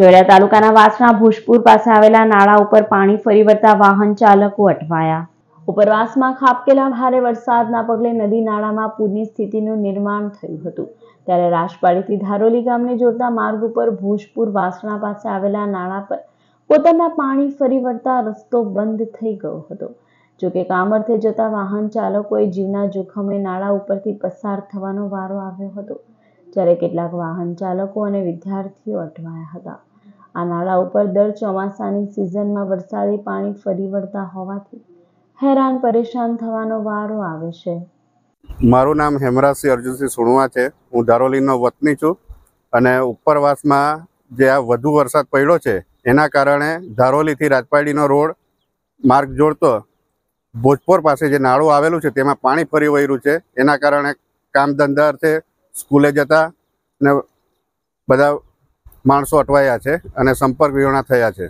જોડિયા તાલુકાના વાસણા ભુજપુર પાસે આવેલા નાળા ઉપર પાણી ફરી વળતા વાહન ચાલકો અટવાયા ઉપરવાસમાં ખાબકેલા ભારે વરસાદના પગલે નદી નાળામાં પૂરની સ્થિતિનું નિર્માણ થયું હતું ત્યારે રાજપાડીથી ધારોલી ગામને જોડતા માર્ગ ઉપર ભુજપુર વાસણા પાસે આવેલા નાળા પર પોતાના પાણી ફરી વળતા રસ્તો બંધ થઈ ગયો હતો જો કે કામર્થે જતા વાહન ચાલકોએ જીવના જોખમે નાળા ઉપરથી પસાર થવાનો વારો આવ્યો હતો જ્યારે કેટલાક વાહન ચાલકો અને વિદ્યાર્થીઓ અટવાયા હતા આ નાળા ઉપર દર ચોમાસાની સિઝનમાં વરસાદી પાણી ફરી વળતા હોવાથી હેરાન પરેશાન થવાનો વારો આવે છે મારું નામ હેમરાજસિંહ અર્જુનસિંહ સુણવા છે હું ધારોલીનો વતની છું અને ઉપરવાસમાં જે આ વધુ વરસાદ પડ્યો છે એના કારણે ધારોલીથી રાજપાડીનો રોડ માર્ગ જોડતો ભોજપોર પાસે જે નાળું આવેલું છે તેમાં પાણી ફરી વહ્યું છે એના કારણે કામ ધંધા અર્થે સ્કૂલે જતા અને બધા માણસો અટવાયા છે અને સંપર્ક વિહોણા થયા છે